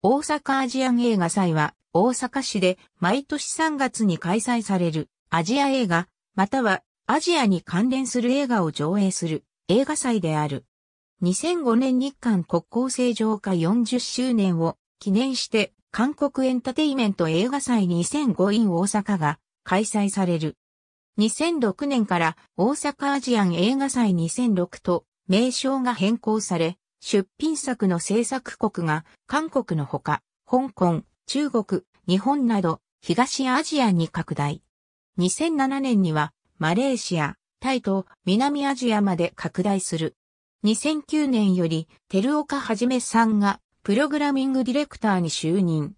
大阪アジアン映画祭は大阪市で毎年3月に開催されるアジア映画またはアジアに関連する映画を上映する映画祭である。2005年日韓国交正常化40周年を記念して韓国エンタテイメント映画祭2005 in 大阪が開催される。2006年から大阪アジアン映画祭2006と名称が変更され、出品作の制作国が韓国のほか、香港、中国、日本など東アジアに拡大。2007年にはマレーシア、タイと南アジアまで拡大する。2009年より、テルオカはじめさんが、プログラミングディレクターに就任。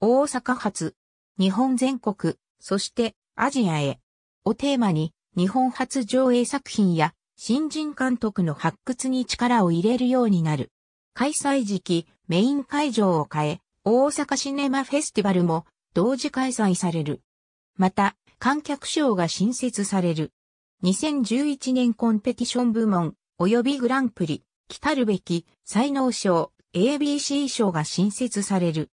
大阪発、日本全国、そしてアジアへ、をテーマに、日本初上映作品や新人監督の発掘に力を入れるようになる。開催時期、メイン会場を変え、大阪シネマフェスティバルも同時開催される。また、観客賞が新設される。2011年コンペティション部門、及びグランプリ、来るべき、才能賞、ABC 賞が新設される。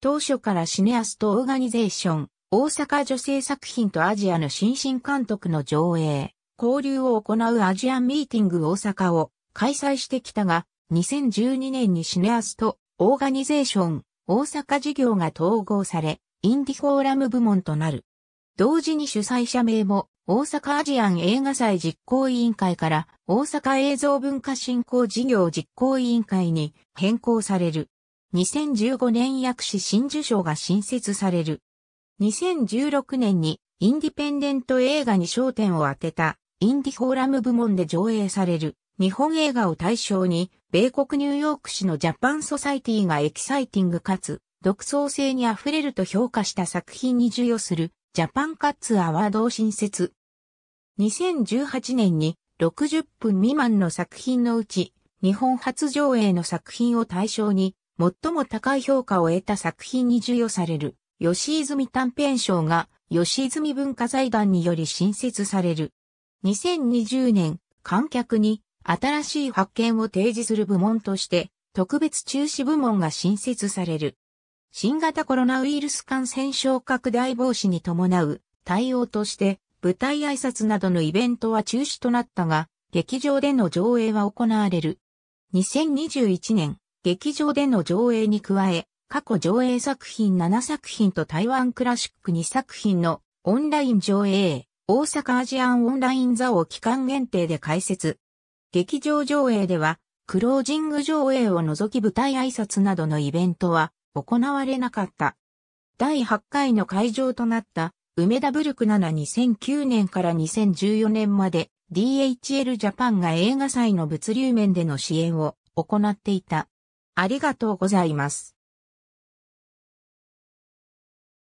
当初からシネアストオーガニゼーション、大阪女性作品とアジアの新進監督の上映、交流を行うアジアンミーティング大阪を開催してきたが、2012年にシネアスとオーガニゼーション大阪事業が統合され、インディフォーラム部門となる。同時に主催者名も大阪アジアン映画祭実行委員会から大阪映像文化振興事業実行委員会に変更される。2015年薬師新受賞が新設される。2016年にインディペンデント映画に焦点を当てたインディフォーラム部門で上映される日本映画を対象に、米国ニューヨーク市のジャパンソサイティがエキサイティングかつ、独創性に溢れると評価した作品に授与するジャパンカッツアワードを新設。2018年に60分未満の作品のうち、日本初上映の作品を対象に、最も高い評価を得た作品に授与される、吉泉短編賞が、吉泉文化財団により新設される。2020年、観客に新しい発見を提示する部門として、特別中止部門が新設される。新型コロナウイルス感染症拡大防止に伴う対応として、舞台挨拶などのイベントは中止となったが、劇場での上映は行われる。2021年、劇場での上映に加え、過去上映作品7作品と台湾クラシック2作品のオンライン上映、大阪アジアンオンライン座を期間限定で開設。劇場上映では、クロージング上映を除き舞台挨拶などのイベントは行われなかった。第8回の会場となった梅田ブルク72009年から2014年まで DHL ジャパンが映画祭の物流面での支援を行っていた。ありがとうございます。